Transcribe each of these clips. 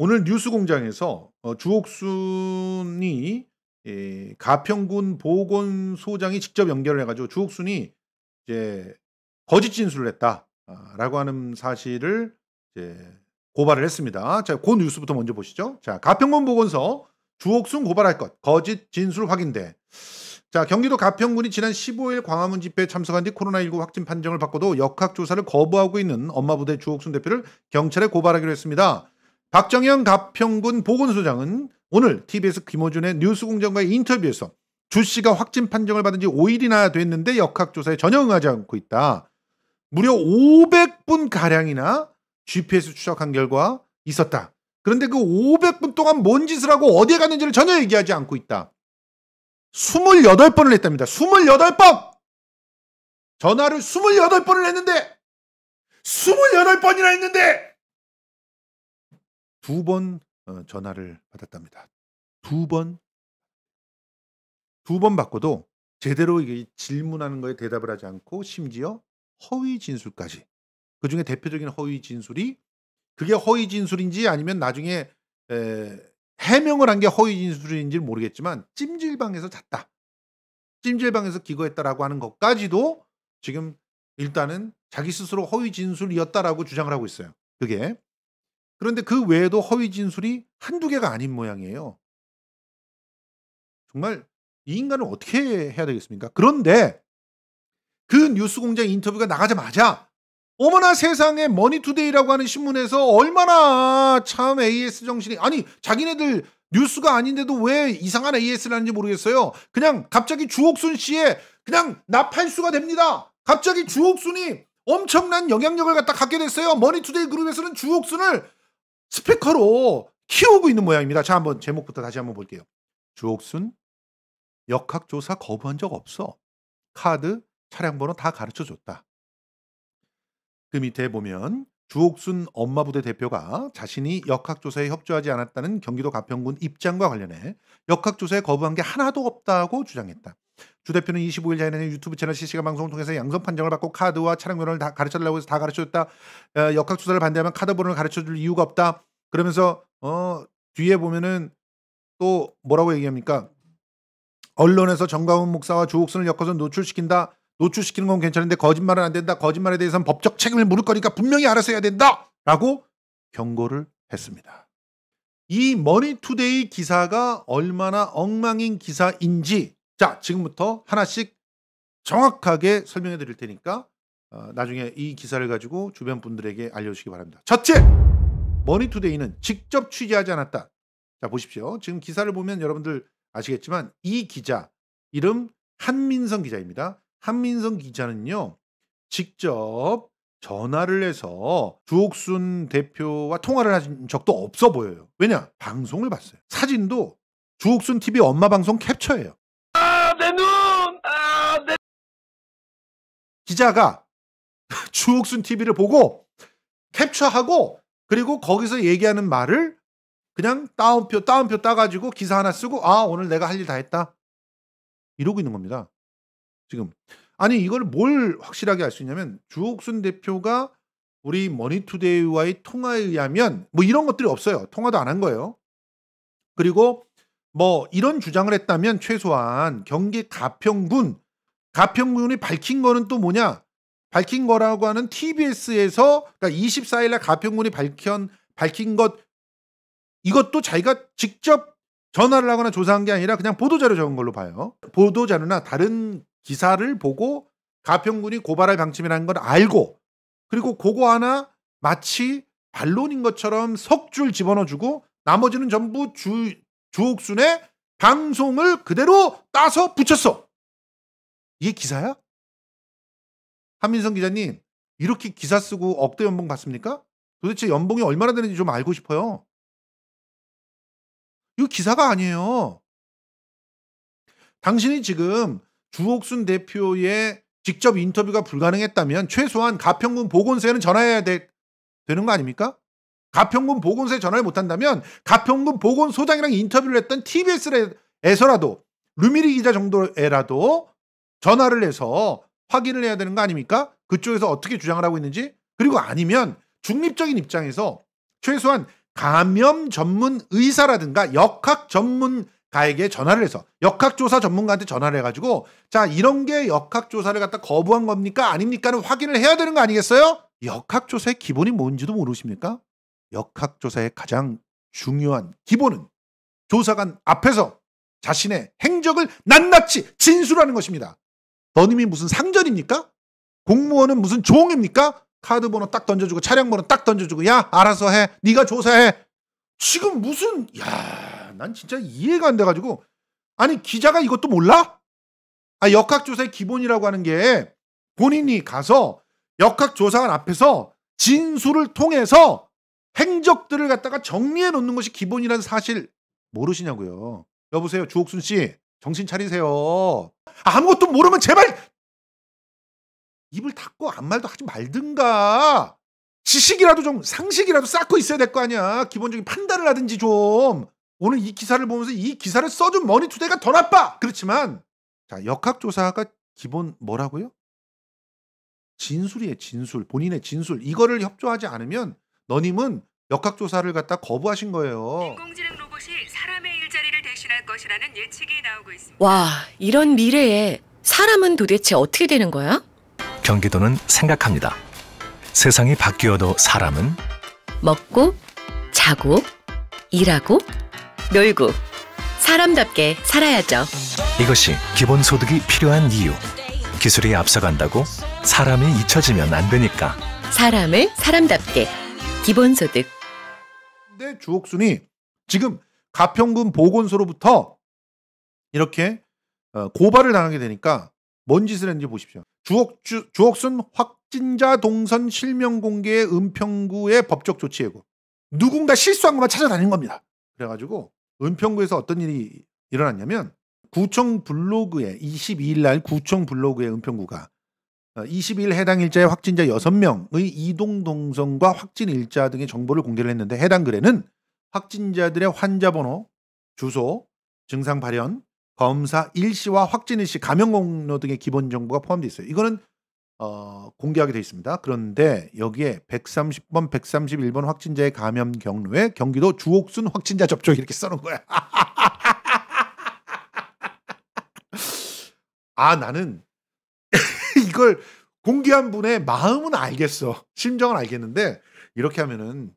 오늘 뉴스공장에서 어, 주옥순이 예, 가평군 보건소장이 직접 연결을 해가지고 주옥순이 이제 거짓 진술을 했다라고 아, 하는 사실을 이제 고발을 했습니다. 자, 그 뉴스부터 먼저 보시죠. 자, 가평군 보건소 주옥순 고발할 것 거짓 진술 확인돼. 자, 경기도 가평군이 지난 15일 광화문 집회에 참석한 뒤 코로나19 확진 판정을 받고도 역학 조사를 거부하고 있는 엄마부대 주옥순 대표를 경찰에 고발하기로 했습니다. 박정현 가평군 보건소장은 오늘 TBS 김호준의 뉴스공장과의 인터뷰에서 주 씨가 확진 판정을 받은 지 5일이나 됐는데 역학조사에 전혀 응하지 않고 있다. 무려 500분 가량이나 GPS 추적한 결과 있었다. 그런데 그 500분 동안 뭔 짓을 하고 어디에 갔는지를 전혀 얘기하지 않고 있다. 28번을 했답니다. 28번! 전화를 28번을 했는데 28번이나 했는데 두번 어, 전화를 받았답니다. 두 번, 두 번 받고도 제대로 이게 질문하는 거에 대답을 하지 않고 심지어 허위 진술까지. 그 중에 대표적인 허위 진술이 그게 허위 진술인지 아니면 나중에 에, 해명을 한 게 허위 진술인지 모르겠지만 찜질방에서 잤다. 찜질방에서 기거했다라고 하는 것까지도 지금 일단은 자기 스스로 허위 진술이었다라고 주장을 하고 있어요. 그게 그런데 그 외에도 허위 진술이 한두 개가 아닌 모양이에요. 정말 이 인간을 어떻게 해야 되겠습니까? 그런데 그 뉴스 공장 인터뷰가 나가자마자 어머나 세상에 머니투데이라고 하는 신문에서 얼마나 참 AS 정신이 아니 자기네들 뉴스가 아닌데도 왜 이상한 AS를 하는지 모르겠어요. 그냥 갑자기 주옥순 씨의 그냥 나팔수가 됩니다. 갑자기 주옥순이 엄청난 영향력을 갖다 갖게 됐어요. 머니투데이 그룹에서는 주옥순을 스피커로 키우고 있는 모양입니다. 자, 한번 제목부터 다시 한번 볼게요. 주옥순 역학조사 거부한 적 없어. 카드, 차량번호 다 가르쳐 줬다. 그 밑에 보면 주옥순 엄마부대 대표가 자신이 역학조사에 협조하지 않았다는 경기도 가평군 입장과 관련해 역학조사에 거부한 게 하나도 없다고 주장했다. 주 대표는 25일 자연는 유튜브 채널 실시간 방송을 통해서 양성 판정을 받고 카드와 차량면허를 다 가르쳐달라고 해서 다 가르쳐줬다. 어, 역학조사를 반대하면 카드번호를 가르쳐줄 이유가 없다. 그러면서 어, 뒤에 보면은 또 뭐라고 얘기합니까? 언론에서 정가훈 목사와 조옥순을 엮어서 노출시킨다. 노출시키는 건 괜찮은데 거짓말은 안 된다. 거짓말에 대해서는 법적 책임을 물을 거니까 분명히 알아서 해야 된다. 라고 경고를 했습니다. 이 머니투데이 기사가 얼마나 엉망인 기사인지 자, 지금부터 하나씩 정확하게 설명해 드릴 테니까 어, 나중에 이 기사를 가지고 주변 분들에게 알려주시기 바랍니다. 첫째, 머니투데이는 직접 취재하지 않았다. 자, 보십시오. 지금 기사를 보면 여러분들 아시겠지만 이 기자 이름 한민성 기자입니다. 한민성 기자는요. 직접 전화를 해서 주옥순 대표와 통화를 하신 적도 없어 보여요. 왜냐? 방송을 봤어요. 사진도 주옥순 TV 엄마 방송 캡처예요. 기자가 주옥순 TV를 보고 캡처하고 그리고 거기서 얘기하는 말을 그냥 따옴표 따옴표 따가지고 기사 하나 쓰고 아 오늘 내가 할 일 다 했다 이러고 있는 겁니다. 지금 아니 이걸 뭘 확실하게 알 수 있냐면 주옥순 대표가 우리 머니투데이와의 통화에 의하면 뭐 이런 것들이 없어요. 통화도 안 한 거예요. 그리고 뭐 이런 주장을 했다면 최소한 경기 가평군 가평군이 밝힌 거는 또 뭐냐? 밝힌 거라고 하는 TBS에서 그러니까 24일 날 가평군이 밝힌 밝힌 것 이것도 자기가 직접 전화를 하거나 조사한 게 아니라 그냥 보도자료 적은 걸로 봐요. 보도자료나 다른 기사를 보고 가평군이 고발할 방침이라는 걸 알고 그리고 그거 하나 마치 반론인 것처럼 석줄 집어넣어주고 나머지는 전부 주, 주옥순의 방송을 그대로 따서 붙였어. 이게 기사야? 한민성 기자님, 이렇게 기사 쓰고 억대 연봉 받습니까? 도대체 연봉이 얼마나 되는지 좀 알고 싶어요. 이거 기사가 아니에요. 당신이 지금 주옥순 대표의 직접 인터뷰가 불가능했다면 최소한 가평군 보건소에는 전화해야 되, 되는 거 아닙니까? 가평군 보건소에 전화를 못한다면 가평군 보건소장이랑 인터뷰를 했던 TBS에서라도 루미리 기자 정도에라도 전화를 해서 확인을 해야 되는 거 아닙니까? 그쪽에서 어떻게 주장을 하고 있는지 그리고 아니면 중립적인 입장에서 최소한 감염 전문 의사라든가 역학 전문가에게 전화를 해서 역학조사 전문가한테 전화를 해가지고 자 이런 게 역학조사를 갖다 거부한 겁니까 아닙니까는 확인을 해야 되는 거 아니겠어요? 역학조사의 기본이 뭔지도 모르십니까? 역학조사의 가장 중요한 기본은 조사관 앞에서 자신의 행적을 낱낱이 진술하는 것입니다. 너님이 무슨 상전입니까? 공무원은 무슨 종입니까? 카드 번호 딱 던져주고 차량 번호 딱 던져주고 야 알아서 해 네가 조사해 지금 무슨 야 난 진짜 이해가 안 돼가지고 아니 기자가 이것도 몰라? 아 역학조사의 기본이라고 하는 게 본인이 가서 역학조사관 앞에서 진술을 통해서 행적들을 갖다가 정리해 놓는 것이 기본이라는 사실 모르시냐고요. 여보세요 주옥순 씨 정신 차리세요. 아, 아무것도 모르면 제발 입을 닫고 아무 말도 하지 말든가. 지식이라도 좀 상식이라도 쌓고 있어야 될 거 아니야. 기본적인 판단을 하든지 좀. 오늘 이 기사를 보면서 이 기사를 써준 머니투데이가 더 나빠. 그렇지만 자 역학조사가 기본 뭐라고요? 진술이에요. 진술. 본인의 진술. 이거를 협조하지 않으면 너님은 역학조사를 갖다 거부하신 거예요. 인공지능 로봇이 살아 발생할 것이라는 예측이 나오고 있습니다. 와, 이런 미래에 사람은 도대체 어떻게 되는 거야? 경기도는 생각합니다. 세상이 바뀌어도 사람은 먹고 자고 일하고 놀고 사람답게 살아야죠. 이것이 기본소득이 필요한 이유. 기술이 앞서간다고 사람이 잊혀지면 안 되니까. 사람을 사람답게 기본소득. 내 주옥순이 지금 가평군 보건소로부터 이렇게 어, 고발을 당하게 되니까 뭔 짓을 했는지 보십시오. 주옥주, 주옥순 확진자 동선 실명 공개 은평구의 법적 조치 예고. 누군가 실수한 것만 찾아다닌 겁니다. 그래가지고 은평구에서 어떤 일이 일어났냐면 구청 블로그에 22일 날 구청 블로그에 은평구가 20일 어, 해당 일자의 확진자 6명의 이동 동선과 확진 일자 등의 정보를 공개를 했는데 해당 글에는 확진자들의 환자 번호, 주소, 증상 발현, 검사 일시와 확진 일시, 감염 경로 등의 기본 정보가 포함되어 있어요. 이거는 어, 공개하게 되어 있습니다. 그런데 여기에 130번, 131번 확진자의 감염 경로에 경기도 주옥순 확진자 접촉 이렇게 써놓은 거야. 아 나는 이걸 공개한 분의 마음은 알겠어. 심정은 알겠는데 이렇게 하면은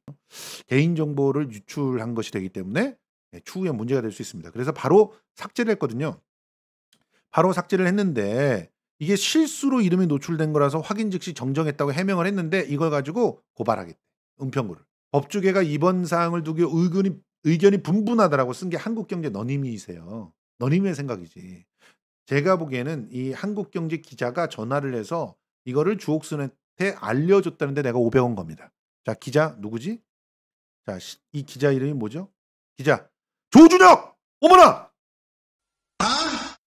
개인 정보를 유출한 것이 되기 때문에 추후에 문제가 될 수 있습니다. 그래서 바로 삭제를 했거든요. 바로 삭제를 했는데 이게 실수로 이름이 노출된 거라서 확인 즉시 정정했다고 해명을 했는데 이걸 가지고 고발하겠대. 은평구를. 법조계가 이번 사항을 두고 의견이 의견이 분분하다라고 쓴 게 한국경제 너님이세요. 너님의 생각이지. 제가 보기에는 이 한국경제 기자가 전화를 해서 이거를 주옥순한테 알려줬다는데 내가 500원 겁니다. 자 기자 누구지? 자이 기자 이름이 뭐죠? 기자 조준혁 어머나 아?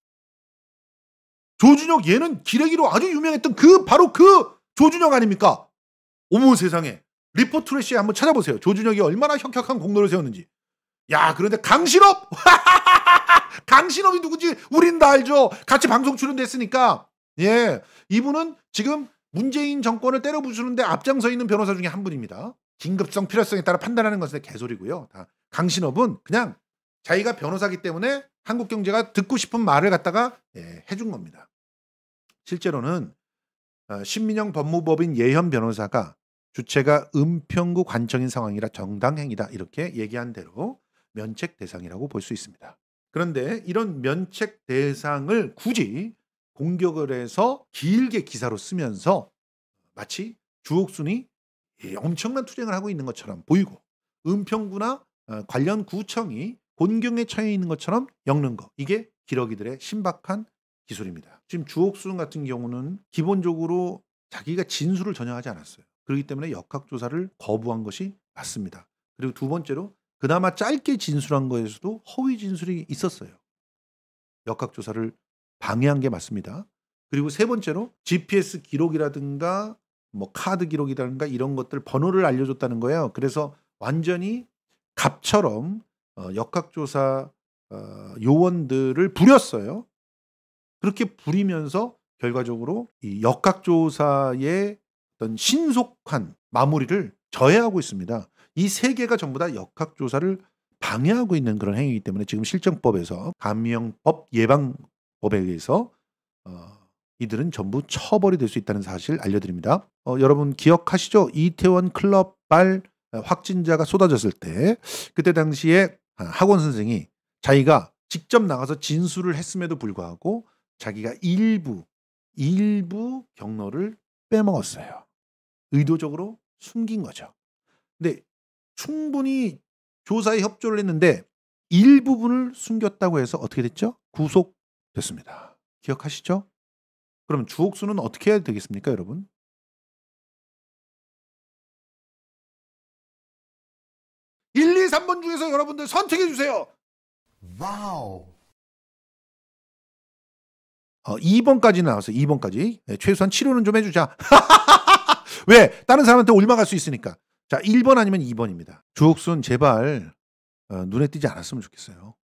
조준혁 얘는 기레기로 아주 유명했던 그 바로 그 조준혁 아닙니까? 어머 세상에 리포트레시에 한번 찾아보세요. 조준혁이 얼마나 혁혁한 공로를 세웠는지. 야 그런데 강신업 강신업이 누구지? 우린 다 알죠. 같이 방송 출연됐으니까 예, 이분은 지금 문재인 정권을 때려 부수는데 앞장서 있는 변호사 중에 한 분입니다. 긴급성 필요성에 따라 판단하는 것은 개소리고요. 강신업은 그냥 자기가 변호사기 때문에 한국 경제가 듣고 싶은 말을 갖다가 예, 해준 겁니다. 실제로는 어, 신민영 법무법인 예현 변호사가 주체가 은평구 관청인 상황이라 정당행위다 이렇게 얘기한 대로 면책 대상이라고 볼 수 있습니다. 그런데 이런 면책 대상을 굳이 공격을 해서 길게 기사로 쓰면서 마치 주옥순이 예, 엄청난 투쟁을 하고 있는 것처럼 보이고 은평구나 어, 관련 구청이 곤경에 처해 있는 것처럼 엮는 거 이게 기러기들의 신박한 기술입니다. 지금 주옥순 같은 경우는 기본적으로 자기가 진술을 전혀 하지 않았어요. 그렇기 때문에 역학조사를 거부한 것이 맞습니다. 그리고 두 번째로 그나마 짧게 진술한 거에서도 허위 진술이 있었어요. 역학조사를 방해한 게 맞습니다. 그리고 세 번째로 GPS 기록이라든가 뭐 카드 기록이라든가 이런 것들 번호를 알려줬다는 거예요. 그래서 완전히 갑처럼 어, 역학조사 어, 요원들을 부렸어요. 그렇게 부리면서 결과적으로 이 역학조사의 어떤 신속한 마무리를 저해하고 있습니다. 이 세 개가 전부 다 역학조사를 방해하고 있는 그런 행위이기 때문에 지금 실정법에서 감형법 예방 법에 의해서 어, 이들은 전부 처벌이 될 수 있다는 사실 알려드립니다. 어, 여러분 기억하시죠? 이태원 클럽발 어, 확진자가 쏟아졌을 때 그때 당시에 아, 학원 선생이 자기가 직접 나가서 진술을 했음에도 불구하고 자기가 일부 일부 경로를 빼먹었어요. 의도적으로 숨긴 거죠. 근데 충분히 조사에 협조를 했는데 일부분을 숨겼다고 해서 어떻게 됐죠? 구속 됐습니다. 기억하시죠? 그럼 주옥수는 어떻게 해야 되겠습니까, 여러분? 1, 2, 3번 중에서 여러분들 선택해 주세요. 와우. 어, 2번까지 나와서 2번까지. 네, 최소한 치료는 좀 해주자. 왜? 다른 사람한테 올마갈 수 있으니까. 자, 1번 아니면 2번입니다. 주옥순 제발 어, 눈에 띄지 않았으면 좋겠어요.